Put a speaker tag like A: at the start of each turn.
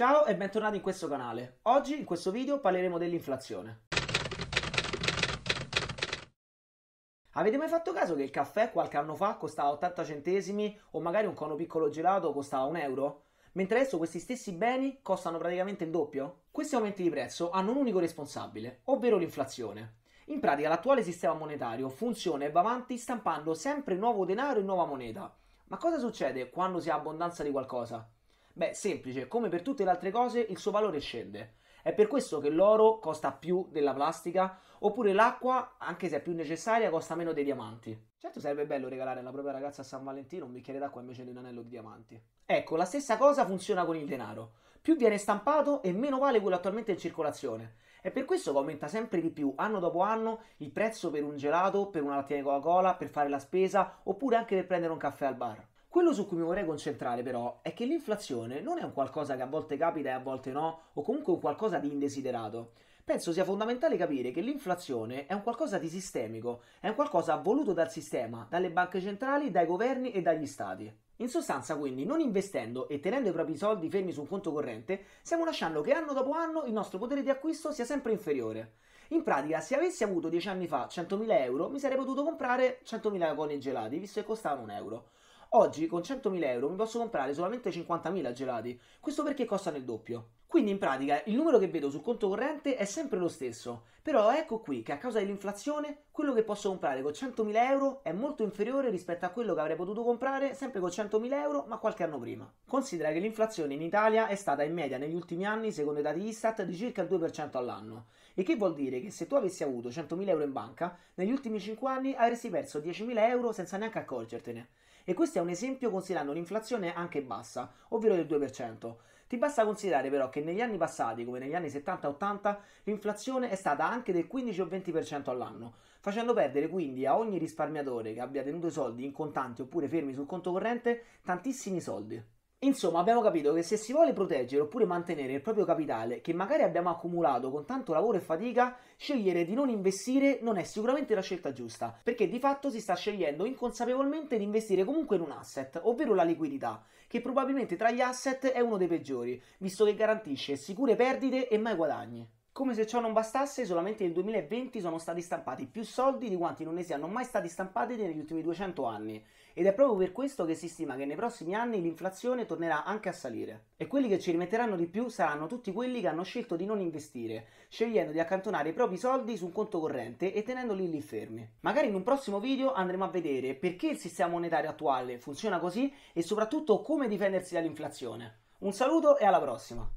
A: Ciao e bentornati in questo canale. Oggi in questo video parleremo dell'inflazione. Avete mai fatto caso che il caffè qualche anno fa costava 80 centesimi o magari un cono piccolo gelato costava un euro? Mentre adesso questi stessi beni costano praticamente il doppio? Questi aumenti di prezzo hanno un unico responsabile, ovvero l'inflazione. In pratica l'attuale sistema monetario funziona e va avanti stampando sempre nuovo denaro e nuova moneta. Ma cosa succede quando si ha abbondanza di qualcosa? Beh, semplice, come per tutte le altre cose il suo valore scende. È per questo che l'oro costa più della plastica, oppure l'acqua, anche se è più necessaria, costa meno dei diamanti. Certo sarebbe bello regalare alla propria ragazza a San Valentino un bicchiere d'acqua invece di un anello di diamanti. Ecco, la stessa cosa funziona con il denaro. Più viene stampato e meno vale quello attualmente in circolazione. È per questo che aumenta sempre di più, anno dopo anno, il prezzo per un gelato, per una lattina di Coca-Cola, per fare la spesa, oppure anche per prendere un caffè al bar. Quello su cui mi vorrei concentrare però è che l'inflazione non è un qualcosa che a volte capita e a volte no, o comunque un qualcosa di indesiderato. Penso sia fondamentale capire che l'inflazione è un qualcosa di sistemico, è un qualcosa voluto dal sistema, dalle banche centrali, dai governi e dagli stati. In sostanza, quindi, non investendo e tenendo i propri soldi fermi su un conto corrente, stiamo lasciando che anno dopo anno il nostro potere di acquisto sia sempre inferiore. In pratica, se avessi avuto 10 anni fa 100.000 euro, mi sarei potuto comprare 100.000 coni gelati, visto che costavano un euro. Oggi con 100.000 euro mi posso comprare solamente 50.000 gelati. Questo perché costano il doppio. Quindi in pratica il numero che vedo sul conto corrente è sempre lo stesso, però ecco qui che a causa dell'inflazione quello che posso comprare con 100.000 euro è molto inferiore rispetto a quello che avrei potuto comprare sempre con 100.000 euro ma qualche anno prima. Considera che l'inflazione in Italia è stata in media negli ultimi anni, secondo i dati Istat, di circa il 2% all'anno, il che vuol dire che se tu avessi avuto 100.000 euro in banca, negli ultimi 5 anni avresti perso 10.000 euro senza neanche accorgertene. E questo è un esempio considerando un'inflazione anche bassa, ovvero del 2%. Ti basta considerare però che negli anni passati, come negli anni 70-80, l'inflazione è stata anche del 15 o 20% all'anno, facendo perdere quindi a ogni risparmiatore che abbia tenuto i soldi in contanti oppure fermi sul conto corrente tantissimi soldi. Insomma, abbiamo capito che se si vuole proteggere oppure mantenere il proprio capitale, che magari abbiamo accumulato con tanto lavoro e fatica, scegliere di non investire non è sicuramente la scelta giusta, perché di fatto si sta scegliendo inconsapevolmente di investire comunque in un asset, ovvero la liquidità, che probabilmente tra gli asset è uno dei peggiori, visto che garantisce sicure perdite e mai guadagni. Come se ciò non bastasse, solamente nel 2020 sono stati stampati più soldi di quanti non ne siano mai stati stampati negli ultimi 200 anni ed è proprio per questo che si stima che nei prossimi anni l'inflazione tornerà anche a salire. E quelli che ci rimetteranno di più saranno tutti quelli che hanno scelto di non investire, scegliendo di accantonare i propri soldi su un conto corrente e tenendoli lì fermi. Magari in un prossimo video andremo a vedere perché il sistema monetario attuale funziona così e soprattutto come difendersi dall'inflazione. Un saluto e alla prossima!